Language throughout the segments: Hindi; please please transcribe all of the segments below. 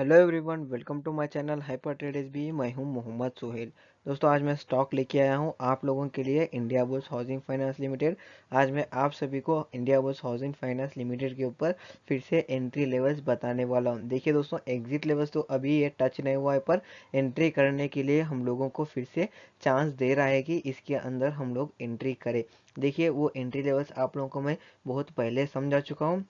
hello everyone welcome to my channel hyper trade S B मैं हूं मोहम्मद सोहेल दोस्तों आज मैं स्टॉक लेके आया हूं आप लोगों के लिए India bulls housing finance limited आज मैं आप सभी को India bulls housing finance limited के ऊपर फिर से एंट्री लेवल्स बताने वाला हूं देखिए दोस्तों एग्जिट लेवल्स तो अभी ये टच नहीं हुआ है पर एंट्री करने के लिए हम लोगों को फिर से चांस दे रहा है कि इसके अंदर हम लोग एंट्री करें देखिए वो एंट्री लेवल्स आप लोगों को मैं बहुत पहले समझा चुका हूँ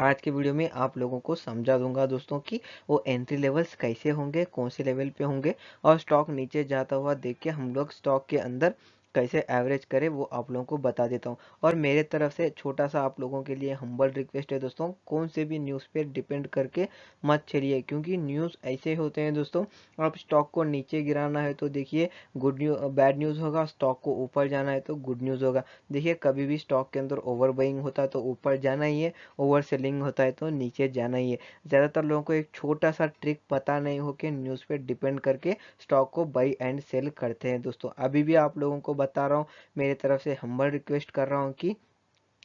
आज के वीडियो में आप लोगों को समझा दूंगा दोस्तों कि वो एंट्री लेवल्स कैसे होंगे कौन से लेवल पे होंगे और स्टॉक नीचे जाता हुआ देख के हम लोग स्टॉक के अंदर कैसे एवरेज करें वो आप लोगों को बता देता हूँ और मेरे तरफ से छोटा सा आप लोगों के लिए हम्बल रिक्वेस्ट है दोस्तों कौन से भी न्यूज़ पर डिपेंड करके मत चलिए क्योंकि न्यूज़ ऐसे होते हैं दोस्तों आप स्टॉक को नीचे गिराना है तो देखिए गुड न्यूज बैड न्यूज़ होगा स्टॉक को ऊपर जाना है तो गुड न्यूज़ होगा देखिए कभी भी स्टॉक के अंदर ओवर बाइंग होता है तो ऊपर जाना ही है ओवर सेलिंग होता है तो नीचे जाना ही है ज़्यादातर लोगों को एक छोटा सा ट्रिक पता नहीं हो कि न्यूज़ पर डिपेंड करके स्टॉक को बाई एंड सेल करते हैं दोस्तों अभी भी आप लोगों को बता रहा हूँ मेरे तरफ से हम्बल रिक्वेस्ट कर रहा हूँ कि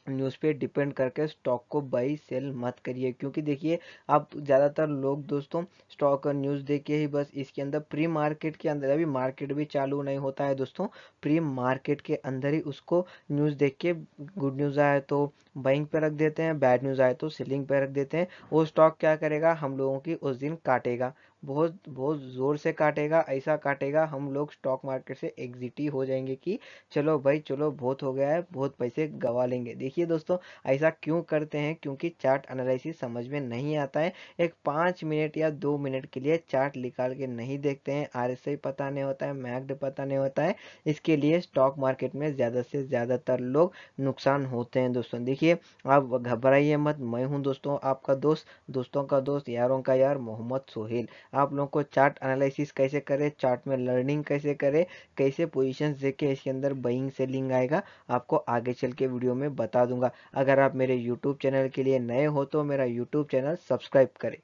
न्यूज़ पे डिपेंड करके स्टॉक को बाई सेल मत करिए क्योंकि देखिए आप ज़्यादातर लोग दोस्तों स्टॉक और न्यूज़ देख के ही बस इसके अंदर प्री मार्केट के अंदर अभी मार्केट भी चालू नहीं होता है दोस्तों प्री मार्केट के अंदर ही उसको न्यूज़ देख के गुड न्यूज़ आए तो बाइंग पे रख देते हैं बैड न्यूज़ आए तो सेलिंग पे रख देते हैं वो स्टॉक क्या करेगा हम लोगों की उस दिन काटेगा बहुत बहुत ज़ोर से काटेगा ऐसा काटेगा हम लोग स्टॉक मार्केट से एग्जिट ही हो जाएंगे कि चलो भाई चलो बहुत हो गया है बहुत पैसे गवा लेंगे देखिए दोस्तों ऐसा क्यों करते हैं क्योंकि चार्ट एनालिसिस समझ में नहीं आता है एक पाँच मिनट या दो मिनट के लिए चार्ट निकाल के नहीं देखते हैं आर पता नहीं होता है मैग्ड पता नहीं होता है इसके लिए स्टॉक मार्केट में ज़्यादा से ज़्यादातर लोग नुकसान होते हैं दोस्तों देखिए आप घबराइए मत मैं हूँ दोस्तों आपका दोस्त दोस्तों का दोस्त यारों का यार मोहम्मद सोहेल आप लोगों को चार्ट एनालिसिस कैसे करें चार्ट में लर्निंग कैसे करें कैसे पोजीशंस देखें इसके अंदर बइंग सेलिंग आएगा आपको आगे चल के वीडियो में बता दूंगा अगर आप मेरे यूट्यूब चैनल के लिए नए हो तो मेरा यूट्यूब चैनल सब्सक्राइब करें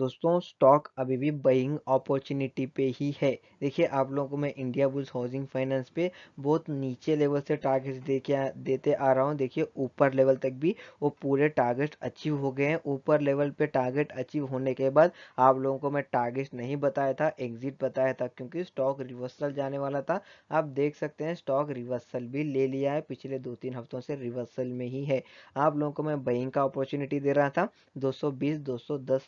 दोस्तों स्टॉक अभी भी बाइंग अपॉर्चुनिटी पे ही है देखिए आप लोगों को मैं इंडिया बुल्स हाउसिंग फाइनेंस पे बहुत नीचे लेवल से टारगेट्स दे के देते आ रहा हूँ देखिए ऊपर लेवल तक भी वो पूरे टारगेट अचीव हो गए हैं ऊपर लेवल पे टारगेट अचीव होने के बाद आप लोगों को मैं टारगेट नहीं बताया था एग्जिट बताया था क्योंकि स्टॉक रिवर्सल जाने वाला था आप देख सकते हैं स्टॉक रिवर्सल भी ले लिया है पिछले दो तीन हफ्तों से रिवर्सल में ही है आप लोगों को मैं बाइंग का अपॉर्चुनिटी दे रहा था दो सौ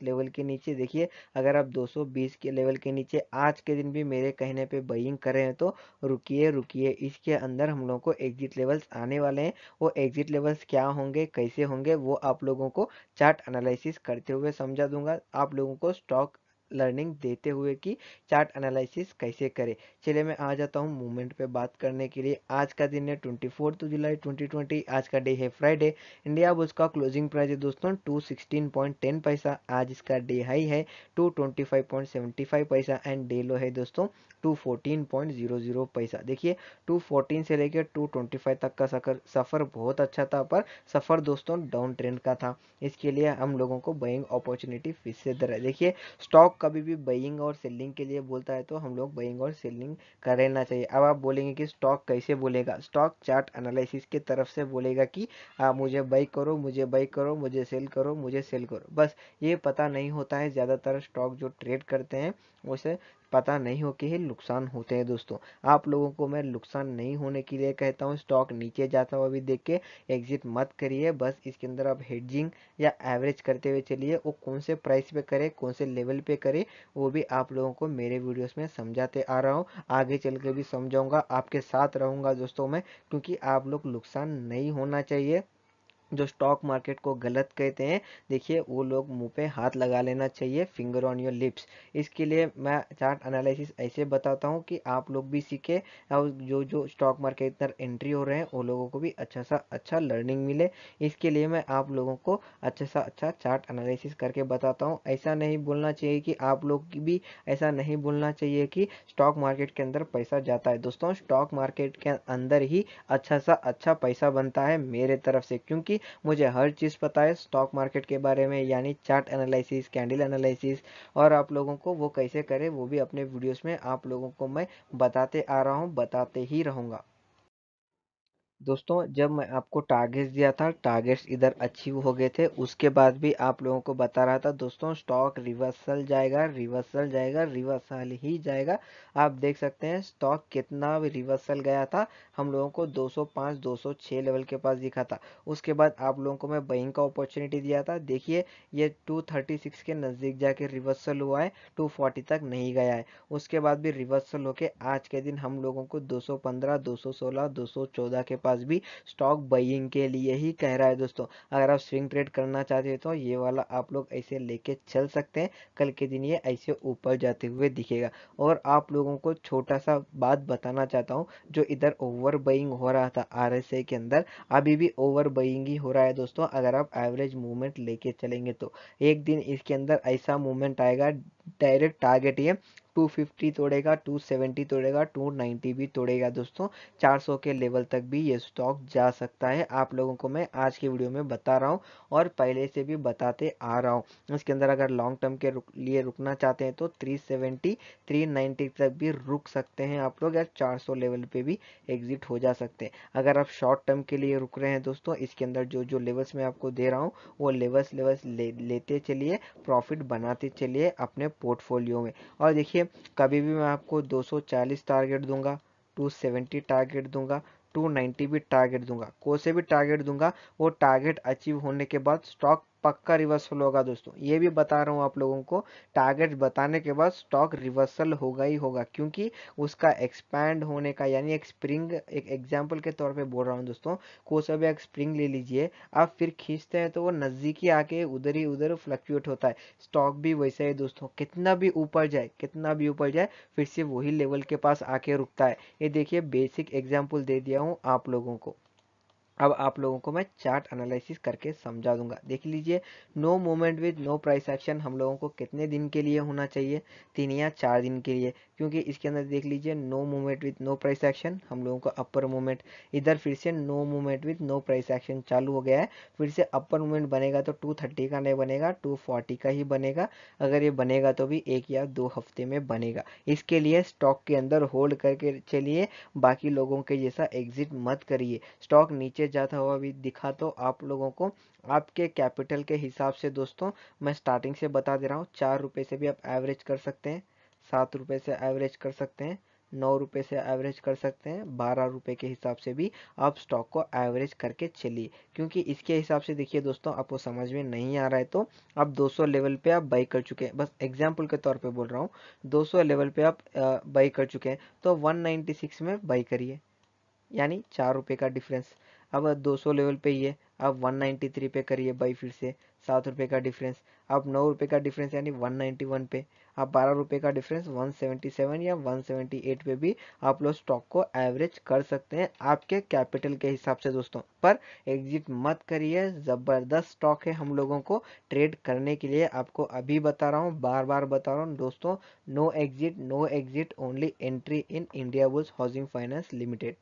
लेवल के नीचे देखिए अगर आप 220 के लेवल के नीचे आज के दिन भी मेरे कहने पे बइंग कर रहे हैं तो रुकिए रुकिए इसके अंदर हम लोगों को एग्जिट लेवल्स आने वाले हैं वो एग्जिट लेवल्स क्या होंगे कैसे होंगे वो आप लोगों को चार्ट एनालिसिस करते हुए समझा दूंगा आप लोगों को स्टॉक लर्निंग देते हुए कि चार्ट एनालिसिस कैसे करें चलिए मैं आ जाता हूँ मूवमेंट पे बात करने के लिए आज का दिन है twenty fourth July twenty twenty आज का डे है फ्राइडे इंडिया बुज का क्लोजिंग प्राइस है दोस्तों टू सिक्सटीन पॉइंट टेन पैसा आज इसका डे हाई है two twenty five point seventy five पैसा एंड डे लो है दोस्तों two fourteen point zero zero पैसा देखिए टू फोर्टीन से लेकर टू ट्वेंटी फाइव तक का सकर सफ़र बहुत अच्छा था पर सफ़र दोस्तों डाउन ट्रेंड का था इसके लिए हम लोगों को बइंग अपॉर्चुनिटी फिसद रहा देखिए स्टॉक कभी भी बइंग और सेलिंग के लिए बोलता है तो हम लोग बाइंग और सेलिंग कर लेना चाहिए अब आप बोलेंगे कि स्टॉक कैसे बोलेगा स्टॉक चार्ट एनालिसिस के तरफ से बोलेगा कि आ, मुझे बाई करो मुझे बाई करो मुझे सेल करो मुझे सेल करो बस ये पता नहीं होता है ज़्यादातर स्टॉक जो ट्रेड करते हैं उसे पता नहीं हो कि ही नुकसान होते हैं दोस्तों आप लोगों को मैं नुकसान नहीं होने के लिए कहता हूँ स्टॉक नीचे जाता हुआ भी देख के एग्जिट मत करिए बस इसके अंदर आप हेडजिंग या एवरेज करते हुए चलिए वो कौन से प्राइस पे करे कौन से लेवल पे करे वो भी आप लोगों को मेरे वीडियोस में समझाते आ रहा हूँ आगे चल के भी समझाऊंगा आपके साथ रहूंगा दोस्तों में क्योंकि आप लोग नुकसान नहीं होना चाहिए जो स्टॉक मार्केट को गलत कहते हैं देखिए वो लोग मुंह पे हाथ लगा लेना चाहिए फिंगर ऑन योर लिप्स इसके लिए मैं चार्ट एनालिसिस ऐसे बताता हूँ कि आप लोग भी सीखे और जो जो स्टॉक मार्केट इतना एंट्री हो रहे हैं वो लोगों को भी अच्छा सा अच्छा लर्निंग मिले इसके लिए मैं आप लोगों को अच्छा सा अच्छा चार्ट एनालिसिस करके बताता हूँ ऐसा नहीं बोलना चाहिए कि आप लोग भी ऐसा नहीं बोलना चाहिए कि स्टॉक मार्केट के अंदर पैसा जाता है दोस्तों स्टॉक मार्केट के अंदर ही अच्छा सा अच्छा पैसा बनता है मेरे तरफ से क्योंकि मुझे हर चीज़ पता है स्टॉक मार्केट के बारे में यानी चार्ट एनालिसिस कैंडल एनालिसिस और आप लोगों को वो कैसे करें वो भी अपने वीडियोस में आप लोगों को मैं बताते आ रहा हूँ बताते ही रहूँगा दोस्तों जब मैं आपको टारगेट्स दिया था टारगेट्स इधर अचीव हो गए थे उसके बाद भी आप लोगों को बता रहा था दोस्तों स्टॉक रिवर्सल जाएगा रिवर्सल जाएगा रिवर्सल ही जाएगा आप देख सकते हैं स्टॉक कितना रिवर्सल गया था हम लोगों को 205 206 लेवल के पास दिखा था उसके बाद आप लोगों को मैं बइंग का अपॉर्चुनिटी दिया था देखिए ये टू के नज़दीक जाके रिवर्सल हुआ है टू तक नहीं गया है उसके बाद भी रिवर्सल होके आज के दिन हम लोगों को दो सौ पंद्रह के पास पास भी स्टॉक बइंग के लिए ही कह रहा है दोस्तों अगर आप स्विंग ट्रेड करना चाहते हो तो ये वाला आप लोग ऐसे लेके चल सकते हैं कल के दिन ये ऐसे ऊपर जाते हुए दिखेगा और आप लोगों को छोटा सा बात बताना चाहता हूँ जो इधर ओवर बइंग हो रहा था आर के अंदर अभी भी ओवर बइंग ही हो रहा है दोस्तों अगर आप एवरेज मूवमेंट लेके चलेंगे तो एक दिन इसके अंदर ऐसा मूवमेंट आएगा डायरेक्ट टारगेट ये 250 तोड़ेगा 270 तोड़ेगा 290 भी तोड़ेगा दोस्तों 400 के लेवल तक भी ये स्टॉक जा सकता है आप लोगों को मैं आज की वीडियो में बता रहा हूँ और पहले से भी बताते आ रहा हूँ इसके अंदर अगर लॉन्ग टर्म के रुक, लिए रुकना चाहते हैं तो 370 390 तक भी रुक सकते हैं आप लोग या चार लेवल पे भी एग्जिट हो जा सकते हैं अगर आप शॉर्ट टर्म के लिए रुक रहे हैं दोस्तों इसके अंदर जो जो लेवल्स मैं आपको दे रहा हूँ वो लेवल्स लेवल्स ले, लेते चलिए प्रॉफिट बनाते चलिए अपने पोर्टफोलियो में और देखिए कभी भी मैं आपको 240 टारगेट दूंगा 270 टारगेट दूंगा 290 भी टारगेट दूंगा कोई से भी टारगेट दूंगा वो टारगेट अचीव होने के बाद स्टॉक पक्का रिवर्सल होगा दोस्तों ये भी बता रहा हूँ आप लोगों को टारगेट बताने के बाद स्टॉक रिवर्सल होगा ही होगा क्योंकि उसका एक्सपैंड होने का यानी एक स्प्रिंग एक एग्जाम्पल के तौर पे बोल रहा हूँ दोस्तों को सा एक स्प्रिंग ले लीजिए आप फिर खींचते हैं तो वो नज़दीकी आके उधर ही उधर फ्लक्चुएट होता है स्टॉक भी वैसा ही दोस्तों कितना भी ऊपर जाए कितना भी ऊपर जाए फिर से वही लेवल के पास आके रुकता है ये देखिए बेसिक एग्जाम्पल दे दिया हूँ आप लोगों को अब आप लोगों को मैं चार्ट एनालिसिस करके समझा दूंगा देख लीजिए no moment with no price action हम लोगों को कितने दिन के लिए होना चाहिए तीन या चार दिन के लिए क्योंकि इसके अंदर देख लीजिए no movement with no price action हम लोगों का अपर मूवमेंट इधर फिर से no movement with no price action चालू हो गया है फिर से अपर मूवमेंट बनेगा तो 230 का नहीं बनेगा 240 का ही बनेगा अगर ये बनेगा तो भी एक या दो हफ्ते में बनेगा इसके लिए स्टॉक के अंदर होल्ड करके चलिए बाकी लोगों के जैसा एग्जिट मत करिए स्टॉक नीचे जाता हुआ भी दिखा तो आप लोगों को आपके कैपिटल के हिसाब से दोस्तों मैं स्टार्टिंग से बता दे रहा हूँ चार रुपये से भी आप एवरेज कर सकते हैं सात रुपये से एवरेज कर सकते हैं नौ रुपये से एवरेज कर सकते हैं बारह रुपये के हिसाब से भी आप स्टॉक को एवरेज करके चलिए क्योंकि इसके हिसाब से देखिए दोस्तों आपको समझ में नहीं आ रहा है तो आप 200 लेवल पे आप बाई कर चुके हैं बस एग्जाम्पल के तौर पे बोल रहा हूँ 200 लेवल पे आप बाई कर चुके हैं तो 196 में बाई करिए यानी चार का डिफरेंस अब दो लेवल पे है अब 193 पे करिए बाई फिर से सात रुपये का डिफरेंस अब नौ रुपये का डिफरेंस यानी 191 पे आप बारह रुपये का डिफरेंस 177 या 178 पे भी आप लोग स्टॉक को एवरेज कर सकते हैं आपके कैपिटल के हिसाब से दोस्तों पर एग्जिट मत करिए ज़बरदस्त स्टॉक है हम लोगों को ट्रेड करने के लिए आपको अभी बता रहा हूँ बार बार बता रहा हूँ दोस्तों no exit no exit only entry in India bulls housing finance limited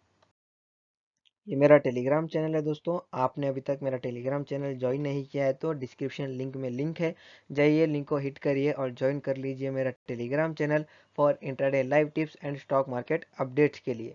ये मेरा टेलीग्राम चैनल है दोस्तों आपने अभी तक मेरा टेलीग्राम चैनल ज्वाइन नहीं किया है तो डिस्क्रिप्शन लिंक में लिंक है जाइए लिंक को हिट करिए और ज्वाइन कर लीजिए मेरा Telegram channel for intraday live tips and stock market updates के लिए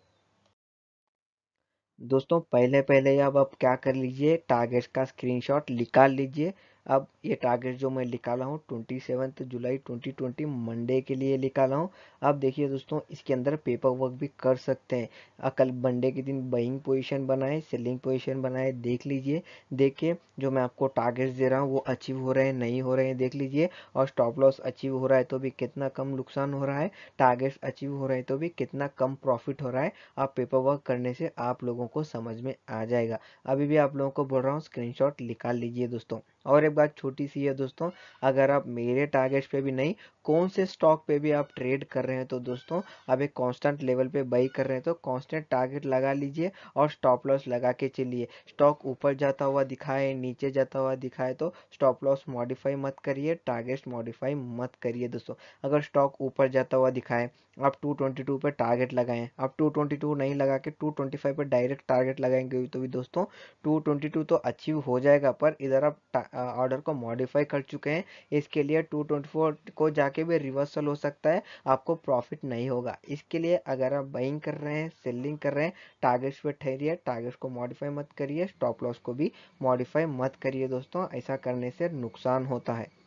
दोस्तों पहले पहले अब आप क्या कर लीजिए टारगेट का स्क्रीनशॉट निकाल लीजिए अब ये टारगेट जो मैं निकाला हूँ twenty seventh July twenty twenty Monday के लिए निकाला हूँ अब देखिए दोस्तों इसके अंदर पेपर वर्क भी कर सकते हैं कल मंडे के दिन बइंग पोजीशन बनाए सेलिंग पोजीशन बनाए देख लीजिए देख के जो मैं आपको टारगेट्स दे रहा हूँ वो अचीव हो रहे हैं नहीं हो रहे हैं देख लीजिए और स्टॉप लॉस अचीव हो रहा है तो भी कितना कम नुकसान हो रहा है टारगेट्स अचीव हो रहे हैं तो भी कितना कम प्रॉफिट हो रहा है आप पेपर वर्क करने से आप लोगों को समझ में आ जाएगा अभी भी आप लोगों को बोल रहा हूँ स्क्रीनशॉट निकाल लीजिए दोस्तों और एक बात छोटी सी है दोस्तों अगर आप मेरे टारगेट पे भी नहीं कौन से स्टॉक पे भी आप ट्रेड कर रहे हैं तो दोस्तों आप एक कॉन्स्टेंट लेवल पे बाई कर रहे हैं तो कॉन्स्टेंट टारगेट लगा लीजिए और स्टॉप लॉस लगा के चलिए स्टॉक ऊपर जाता हुआ दिखाए नीचे जाता हुआ दिखाए तो स्टॉप लॉस मॉडिफाई मत करिए टारगेट मॉडिफाई मत करिए दोस्तों अगर स्टॉक ऊपर जाता हुआ दिखाए आप 222 पे टारगेट लगाएं आप 222 नहीं लगा के 225 पे डायरेक्ट टारगेट लगाएंगे तो भी दोस्तों 222 तो अचीव हो जाएगा पर इधर आप ऑर्डर को मॉडिफाई कर चुके हैं इसके लिए 224 को जाके भी रिवर्सल हो सकता है आपको प्रॉफिट नहीं होगा इसके लिए अगर आप बाइंग कर रहे हैं सेलिंग कर रहे हैं टारगेट्स पर ठहरिए टारगेट्स को मॉडिफाई मत करिए स्टॉप लॉस को भी मॉडिफाई मत करिए दोस्तों ऐसा करने से नुकसान होता है